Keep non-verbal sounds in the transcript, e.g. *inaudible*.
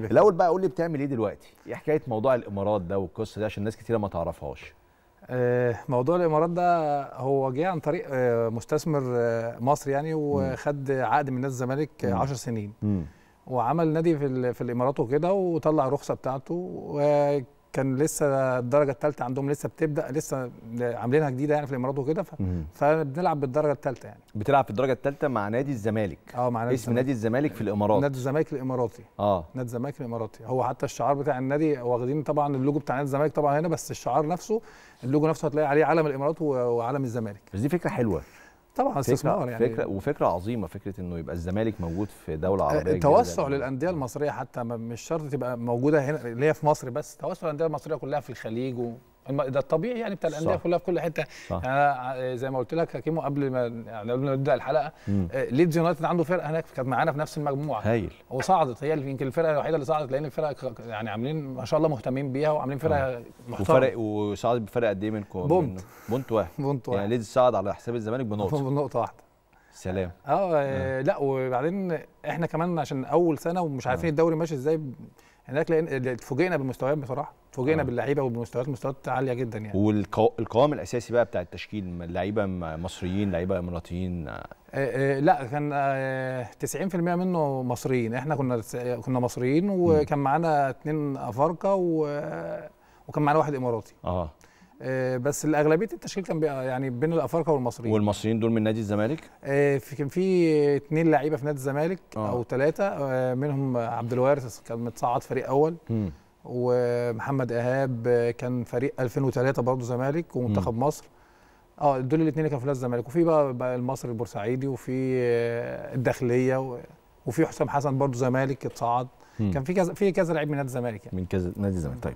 الاول بقى قول لي بتعمل ايه دلوقتي ايه حكايه موضوع الامارات ده والقصه دي عشان ناس كتيره ما تعرفهاش آه، موضوع الامارات ده هو جه عن طريق آه، مستثمر آه، مصري يعني وخد عقد من نادي الزمالك 10 سنين وعمل نادي في في الامارات وكده وطلع الرخصه بتاعته كان لسه الدرجه الثالثه عندهم لسه بتبدا لسه عاملينها جديده يعني في الامارات وكده ف... فبنلعب بالدرجه الثالثه يعني بتلعب في الدرجه الثالثه مع نادي الزمالك اه مع نادي اسم الزمالك. نادي الزمالك في الامارات نادي الزمالك الاماراتي اه نادي الزمالك الاماراتي هو حتى الشعار بتاع النادي واخدين طبعا اللوجو بتاع نادي الزمالك طبعا هنا بس الشعار نفسه اللوجو نفسه هتلاقي عليه علم الامارات وعلم الزمالك بس دي فكره حلوه طبعا استثمار يعني فكره وفكره عظيمه فكره انه يبقى الزمالك موجود في دوله آه، عربيه التوسع للانديه المصريه حتى مش شرط تبقى موجوده هنا اللي هي في مصر بس توسع الانديه المصريه كلها في الخليج و... ده الطبيعي يعني بتاع الانديه كلها في كل حته يعني زي ما قلت لك حكيمو قبل ما يعني قبل ما نبدا الحلقه آه، ليدز يونايتد عنده فرقه هناك كانت معانا في نفس المجموعه هايل وصعدت هي يمكن الفرقه الوحيده اللي صعدت لان الفرقه يعني عاملين ما شاء الله مهتمين بيها وعاملين فرقه محترمه وفرق وصعدت بفرق قد ايه منكم؟ بونت بونت واحد بونت يعني واحد يعني ليدز صعد على حساب الزمالك بنقطه *laughs* بنقطه واحده سلام اه, لا وبعدين احنا كمان عشان اول سنه ومش عارفين الدوري ماشي ازاي هناك لان اتفوجئنا بالمستويات بصراحه اتفوجئنا آه. باللعيبه وبمستويات مستويات عاليه جدا يعني والقوام الاساسي بقى بتاع التشكيل لعيبه مصريين لعيبه اماراتيين آه آه, آه، لا كان آه 90% منه مصريين احنا كنا كنا مصريين وكان معانا اثنين افارقه وكان معانا واحد اماراتي اه آه، بس الاغلبيه التشكيل كان يعني بين الافارقه والمصريين والمصريين دول من نادي الزمالك آه، كان في اثنين لعيبه في نادي الزمالك آه. او ثلاثه منهم عبد الوارث كان متصعد فريق اول م. ومحمد ايهاب كان فريق 2003 برضه زمالك ومنتخب مصر اه دول الاثنين اللي كانوا في نادي الزمالك وفي بقى, بقى المصري البورسعيدي وفي الداخليه وفي حسام حسن برضه زمالك اتصعد كان في كذا في كذا لعيب من نادي الزمالك يعني من كذا نادي الزمالك طيب